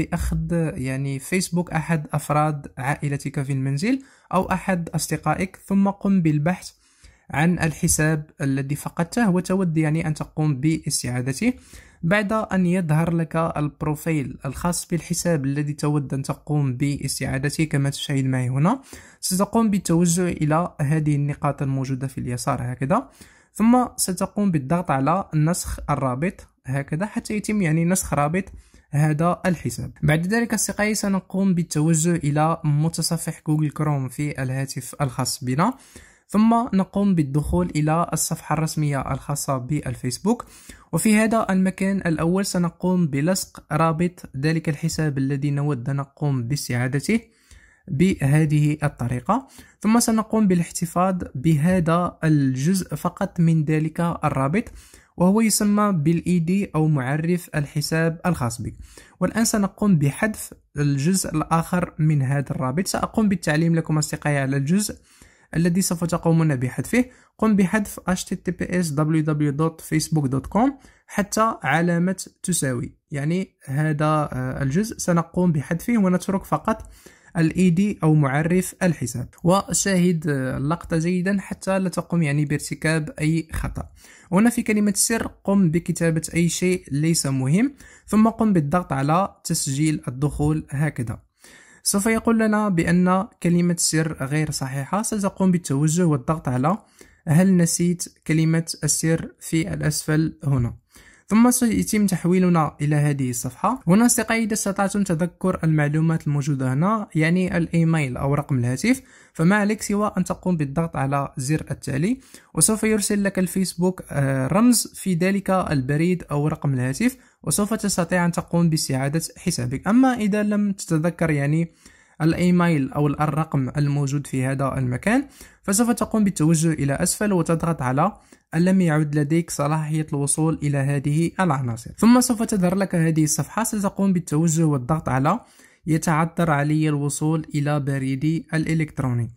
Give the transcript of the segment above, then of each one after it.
بأخذ يعني فيسبوك أحد أفراد عائلتك في المنزل أو أحد أصدقائك ثم قم بالبحث عن الحساب الذي فقدته وتود يعني أن تقوم باستعادته بعد أن يظهر لك البروفيل الخاص بالحساب الذي تود أن تقوم باستعادته كما تشاهد معي هنا ستقوم بالتوزع إلى هذه النقاط الموجودة في اليسار هكذا ثم ستقوم بالضغط على نسخ الرابط هكذا حتى يتم يعني نسخ رابط هذا الحساب بعد ذلك أصدقائي سنقوم بالتوجه إلى متصفح جوجل كروم في الهاتف الخاص بنا ثم نقوم بالدخول إلى الصفحة الرسمية الخاصة بالفيسبوك وفي هذا المكان الأول سنقوم بلصق رابط ذلك الحساب الذي نود نقوم باستعادته بهذه الطريقة ثم سنقوم بالاحتفاظ بهذا الجزء فقط من ذلك الرابط وهو يسمى بالاي دي أو معرف الحساب الخاص بك والآن سنقوم بحذف الجزء الآخر من هذا الرابط سأقوم بالتعليم لكم أصدقائي على الجزء الذي سوف تقومون بحذفه قم بحذف https www.facebook.com حتى علامة تساوي يعني هذا آه، الجزء سنقوم بحذفه ونترك فقط الايدي e او معرف الحساب وشاهد اللقطة جيدا حتى لا تقوم يعني بارتكاب اي خطأ هنا في كلمة سر قم بكتابة اي شيء ليس مهم ثم قم بالضغط على تسجيل الدخول هكذا سوف يقول لنا بأن كلمة سر غير صحيحة ستقوم بالتوجه والضغط على هل نسيت كلمة السر في الأسفل هنا ثم سيتم تحويلنا إلى هذه الصفحة هنا أصدقائي إذا استطعتم تذكر المعلومات الموجودة هنا يعني الإيميل أو رقم الهاتف فما عليك سوى أن تقوم بالضغط على الزر التالي وسوف يرسل لك الفيسبوك آه، رمز في ذلك البريد أو رقم الهاتف وسوف تستطيع أن تقوم باستعادة حسابك أما إذا لم تتذكر يعني الايميل او الرقم الموجود في هذا المكان فسوف تقوم بالتوجه الى اسفل وتضغط على لم يعد لديك صلاحية الوصول إلى هذه العناصر ثم سوف تظهر لك هذه الصفحة ستقوم بالتوجه والضغط على يتعذر علي الوصول إلى بريدي الإلكتروني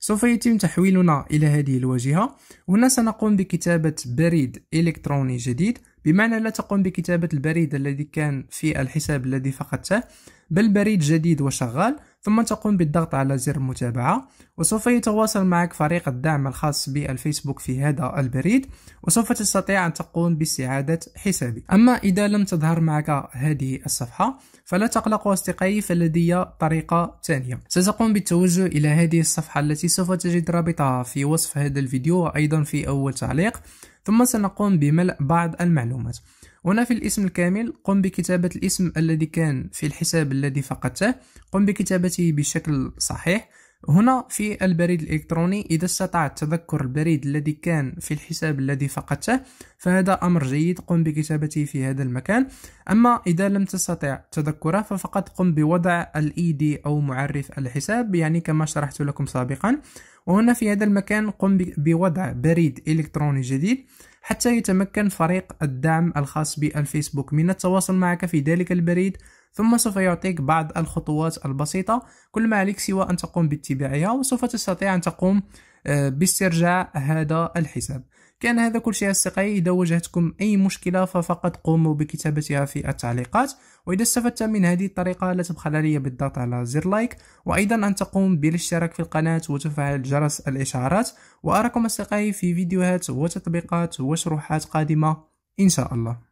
سوف يتم تحويلنا إلى هذه الواجهة هنا سنقوم بكتابة بريد إلكتروني جديد بمعنى لا تقوم بكتابة البريد الذي كان في الحساب الذي فقدته بل بريد جديد وشغال ثم تقوم بالضغط على زر المتابعة وسوف يتواصل معك فريق الدعم الخاص بالفيسبوك في هذا البريد وسوف تستطيع أن تقوم باستعادة حسابك أما إذا لم تظهر معك هذه الصفحة فلا تقلقوا أصدقائي فلدي طريقة ثانية ستقوم بالتوجه إلى هذه الصفحة التي سوف تجد رابطها في وصف هذا الفيديو وأيضا في أول تعليق ثم سنقوم بملء بعض المعلومات هنا في الاسم الكامل قم بكتابة الاسم الذي كان في الحساب الذي فقدته قم بكتابته بشكل صحيح هنا في البريد الإلكتروني إذا استطعت تذكر البريد الذي كان في الحساب الذي فقدته فهذا أمر جيد قم بكتابته في هذا المكان أما إذا لم تستطع تذكره ففقط قم بوضع الاي دي e أو معرف الحساب يعني كما شرحت لكم سابقا وهنا في هذا المكان قم بوضع بريد إلكتروني جديد حتى يتمكن فريق الدعم الخاص بالفيسبوك من التواصل معك في ذلك البريد ثم سوف يعطيك بعض الخطوات البسيطة كل ما عليك سوى أن تقوم باتباعها وسوف تستطيع أن تقوم آه، باسترجاع هذا الحساب كان هذا كل شيء أصدقائي إذا واجهتكم أي مشكلة ففقط قوموا بكتابتها في التعليقات وإذا استفدت من هذه الطريقة لا تبخل علي بالضغط على زر لايك وأيضا أن تقوم بالاشتراك في القناة وتفعل جرس الإشعارات وأراكم أصدقائي في فيديوهات وتطبيقات وشروحات قادمة إن شاء الله